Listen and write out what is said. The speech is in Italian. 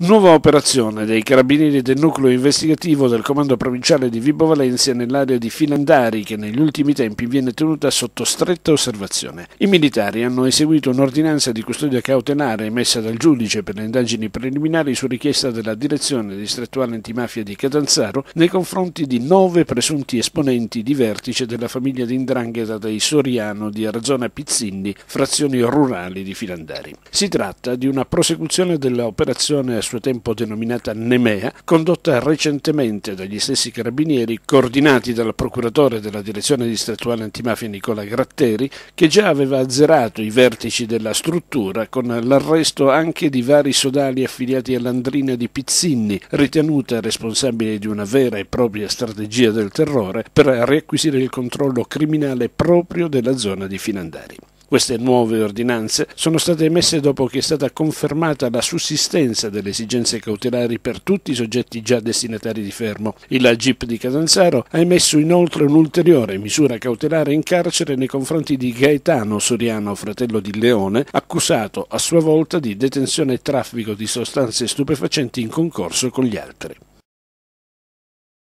Nuova operazione dei carabinieri del nucleo investigativo del comando provinciale di Vibo Valencia nell'area di Filandari che negli ultimi tempi viene tenuta sotto stretta osservazione. I militari hanno eseguito un'ordinanza di custodia cautelare emessa dal giudice per le indagini preliminari su richiesta della direzione distrettuale antimafia di Catanzaro nei confronti di nove presunti esponenti di vertice della famiglia di Indrangheta dei Soriano di Arzona Pizzindi, frazioni rurali di Filandari. Si tratta di una prosecuzione dell'operazione suo tempo denominata Nemea, condotta recentemente dagli stessi carabinieri coordinati dal procuratore della direzione distrettuale antimafia Nicola Gratteri, che già aveva azzerato i vertici della struttura con l'arresto anche di vari sodali affiliati all'Andrina di Pizzinni, ritenuta responsabile di una vera e propria strategia del terrore per riacquisire il controllo criminale proprio della zona di Finandari. Queste nuove ordinanze sono state emesse dopo che è stata confermata la sussistenza delle esigenze cautelari per tutti i soggetti già destinatari di fermo. Il GIP di Catanzaro ha emesso inoltre un'ulteriore misura cautelare in carcere nei confronti di Gaetano Soriano, fratello di Leone, accusato a sua volta di detenzione e traffico di sostanze stupefacenti in concorso con gli altri.